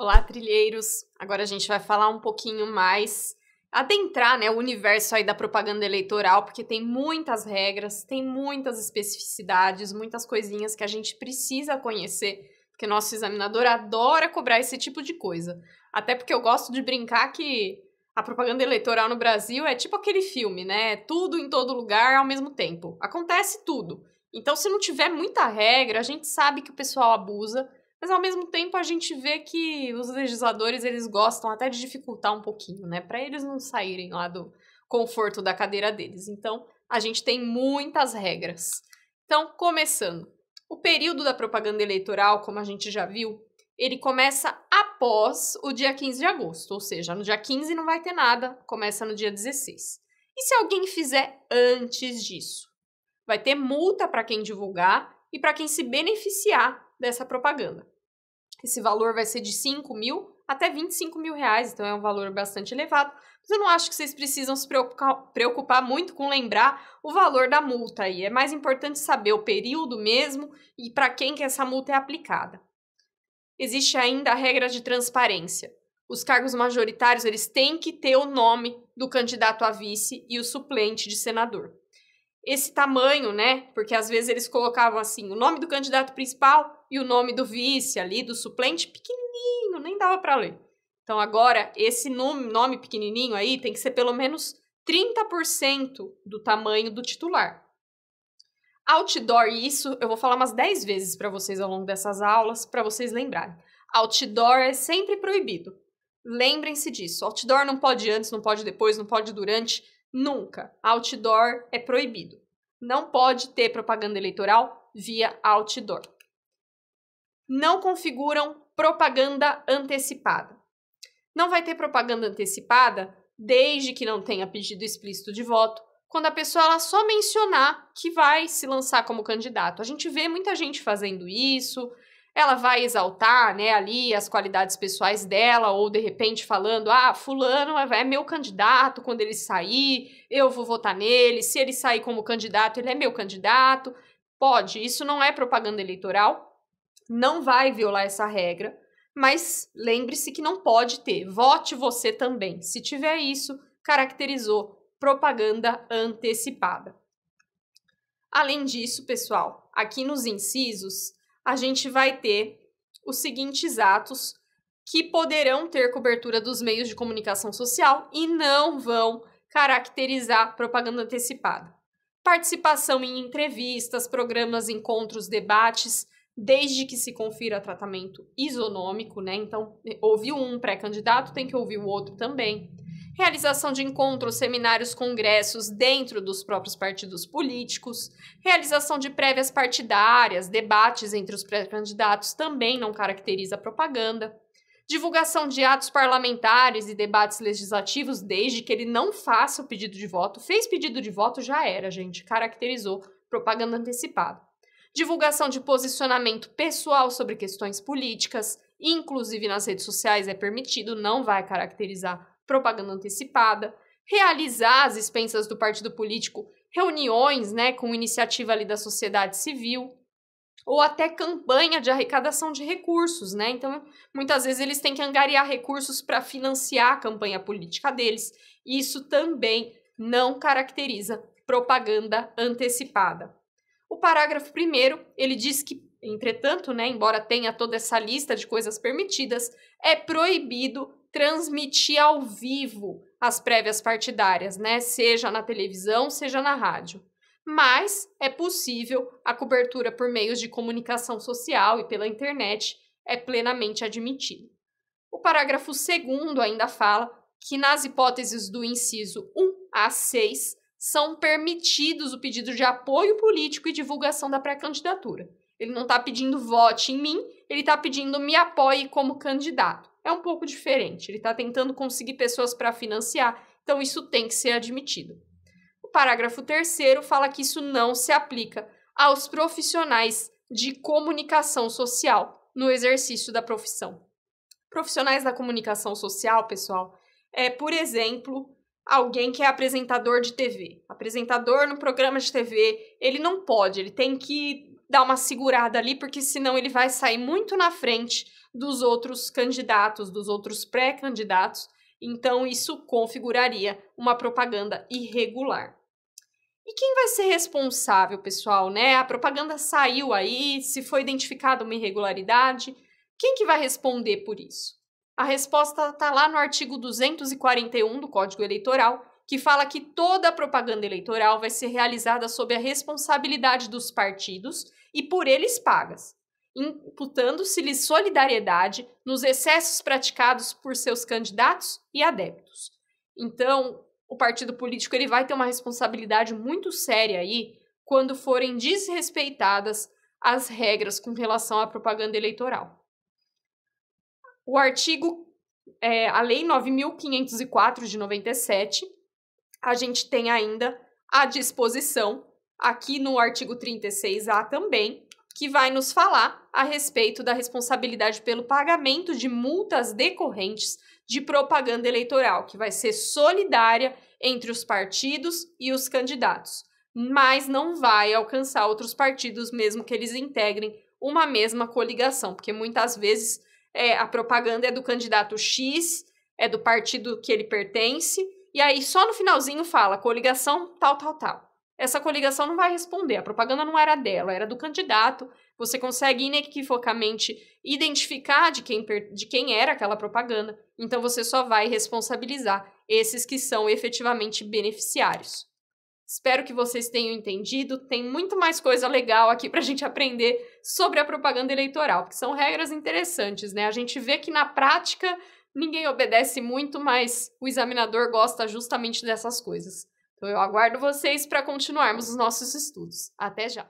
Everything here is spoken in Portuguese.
Olá, trilheiros! Agora a gente vai falar um pouquinho mais, adentrar né, o universo aí da propaganda eleitoral, porque tem muitas regras, tem muitas especificidades, muitas coisinhas que a gente precisa conhecer, porque nosso examinador adora cobrar esse tipo de coisa. Até porque eu gosto de brincar que a propaganda eleitoral no Brasil é tipo aquele filme, né? É tudo em todo lugar ao mesmo tempo. Acontece tudo. Então, se não tiver muita regra, a gente sabe que o pessoal abusa mas ao mesmo tempo a gente vê que os legisladores eles gostam até de dificultar um pouquinho, né? Para eles não saírem lá do conforto da cadeira deles. Então, a gente tem muitas regras. Então, começando. O período da propaganda eleitoral, como a gente já viu, ele começa após o dia 15 de agosto, ou seja, no dia 15 não vai ter nada, começa no dia 16. E se alguém fizer antes disso? Vai ter multa para quem divulgar e para quem se beneficiar dessa propaganda. Esse valor vai ser de 5 mil até 25 mil reais, então é um valor bastante elevado. Mas eu não acho que vocês precisam se preocupar, preocupar muito com lembrar o valor da multa aí. É mais importante saber o período mesmo e para quem que essa multa é aplicada. Existe ainda a regra de transparência. Os cargos majoritários eles têm que ter o nome do candidato a vice e o suplente de senador esse tamanho, né? Porque às vezes eles colocavam assim, o nome do candidato principal e o nome do vice ali, do suplente, pequenininho, nem dava para ler. Então agora, esse nome, pequenininho aí tem que ser pelo menos 30% do tamanho do titular. Outdoor, isso eu vou falar umas 10 vezes para vocês ao longo dessas aulas, para vocês lembrarem. Outdoor é sempre proibido. Lembrem-se disso. Outdoor não pode antes, não pode depois, não pode durante Nunca. Outdoor é proibido. Não pode ter propaganda eleitoral via outdoor. Não configuram propaganda antecipada. Não vai ter propaganda antecipada desde que não tenha pedido explícito de voto, quando a pessoa ela só mencionar que vai se lançar como candidato. A gente vê muita gente fazendo isso, ela vai exaltar, né, ali as qualidades pessoais dela, ou de repente falando, ah, fulano é, é meu candidato, quando ele sair, eu vou votar nele, se ele sair como candidato, ele é meu candidato. Pode, isso não é propaganda eleitoral, não vai violar essa regra, mas lembre-se que não pode ter. Vote você também. Se tiver isso, caracterizou propaganda antecipada. Além disso, pessoal, aqui nos incisos a gente vai ter os seguintes atos que poderão ter cobertura dos meios de comunicação social e não vão caracterizar propaganda antecipada. Participação em entrevistas, programas, encontros, debates, desde que se confira tratamento isonômico, né? Então, ouviu um pré-candidato, tem que ouvir o outro também realização de encontros, seminários, congressos dentro dos próprios partidos políticos, realização de prévias partidárias, debates entre os pré-candidatos também não caracteriza a propaganda. Divulgação de atos parlamentares e debates legislativos, desde que ele não faça o pedido de voto. Fez pedido de voto, já era, gente. Caracterizou propaganda antecipada. Divulgação de posicionamento pessoal sobre questões políticas, inclusive nas redes sociais é permitido, não vai caracterizar propaganda antecipada, realizar as expensas do partido político, reuniões né, com iniciativa ali da sociedade civil, ou até campanha de arrecadação de recursos, né? Então, muitas vezes eles têm que angariar recursos para financiar a campanha política deles. E isso também não caracteriza propaganda antecipada. O parágrafo primeiro, ele diz que, entretanto, né, embora tenha toda essa lista de coisas permitidas, é proibido transmitir ao vivo as prévias partidárias, né? Seja na televisão, seja na rádio. Mas é possível a cobertura por meios de comunicação social e pela internet é plenamente admitida. O parágrafo 2 ainda fala que nas hipóteses do inciso 1 a 6 são permitidos o pedido de apoio político e divulgação da pré-candidatura. Ele não está pedindo vote em mim, ele está pedindo me apoie como candidato é um pouco diferente. Ele está tentando conseguir pessoas para financiar, então isso tem que ser admitido. O parágrafo terceiro fala que isso não se aplica aos profissionais de comunicação social no exercício da profissão. Profissionais da comunicação social, pessoal, é, por exemplo, alguém que é apresentador de TV. Apresentador no programa de TV, ele não pode, ele tem que dar uma segurada ali, porque senão ele vai sair muito na frente dos outros candidatos, dos outros pré-candidatos. Então, isso configuraria uma propaganda irregular. E quem vai ser responsável, pessoal, né? A propaganda saiu aí, se foi identificada uma irregularidade, quem que vai responder por isso? A resposta está lá no artigo 241 do Código Eleitoral, que fala que toda a propaganda eleitoral vai ser realizada sob a responsabilidade dos partidos e por eles pagas imputando se lhe solidariedade nos excessos praticados por seus candidatos e adeptos. Então, o partido político ele vai ter uma responsabilidade muito séria aí quando forem desrespeitadas as regras com relação à propaganda eleitoral. O artigo, é, a Lei 9.504 de 97, a gente tem ainda a disposição, aqui no artigo 36A também, que vai nos falar a respeito da responsabilidade pelo pagamento de multas decorrentes de propaganda eleitoral, que vai ser solidária entre os partidos e os candidatos, mas não vai alcançar outros partidos, mesmo que eles integrem uma mesma coligação, porque muitas vezes é, a propaganda é do candidato X, é do partido que ele pertence, e aí só no finalzinho fala coligação tal, tal, tal essa coligação não vai responder. A propaganda não era dela, era do candidato. Você consegue inequivocamente identificar de quem, de quem era aquela propaganda. Então você só vai responsabilizar esses que são efetivamente beneficiários. Espero que vocês tenham entendido. Tem muito mais coisa legal aqui para a gente aprender sobre a propaganda eleitoral, porque são regras interessantes, né? A gente vê que na prática ninguém obedece muito, mas o examinador gosta justamente dessas coisas. Então eu aguardo vocês para continuarmos os nossos estudos. Até já!